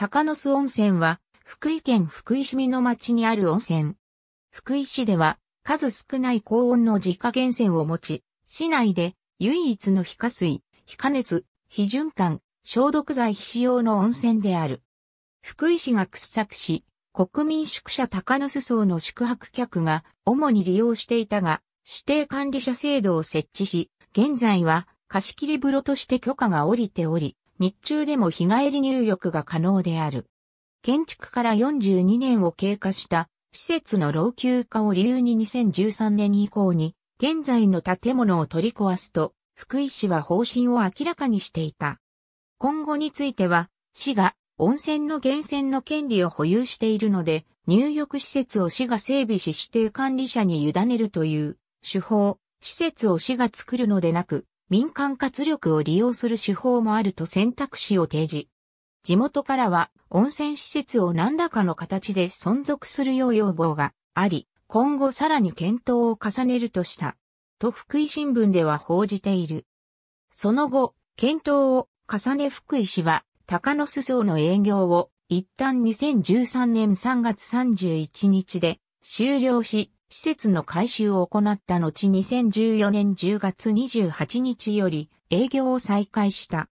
高野巣温泉は、福井県福井市美の町にある温泉。福井市では、数少ない高温の自家源泉を持ち、市内で唯一の皮下水、皮下熱、非循環、消毒剤非使用の温泉である。福井市が掘削し、国民宿舎高野巣層の宿泊客が主に利用していたが、指定管理者制度を設置し、現在は貸切風呂として許可が下りており、日中でも日帰り入浴が可能である。建築から42年を経過した施設の老朽化を理由に2013年以降に現在の建物を取り壊すと福井市は方針を明らかにしていた。今後については市が温泉の源泉の権利を保有しているので入浴施設を市が整備し指定管理者に委ねるという手法、施設を市が作るのでなく民間活力を利用する手法もあると選択肢を提示。地元からは温泉施設を何らかの形で存続するよう要望があり、今後さらに検討を重ねるとした。と福井新聞では報じている。その後、検討を重ね福井市は、野の裾の営業を一旦2013年3月31日で終了し、施設の改修を行った後2014年10月28日より営業を再開した。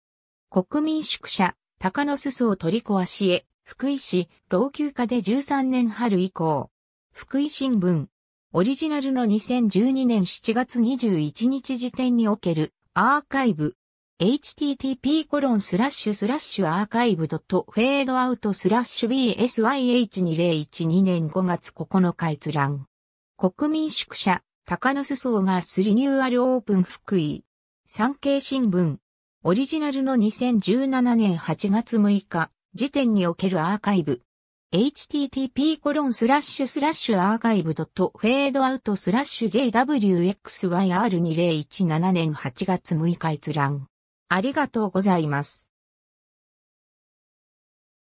国民宿舎、高野裾を取り壊しへ、福井市、老朽化で13年春以降。福井新聞。オリジナルの2012年7月21日時点におけるアーカイブ。http コロンスラッシュスラッシュアーカイブドットフェードアウトスラッシュ bsyh2012 年5月9日閲覧。国民宿舎、高野裾がスリニューアルオープン福井。産経新聞。オリジナルの2017年8月6日、時点におけるアーカイブ。http コロンスラッシュスラッシュアーカイブドットフェードアウトスラッシュ jwxyr2017 年8月6日閲覧。ありがとうございます。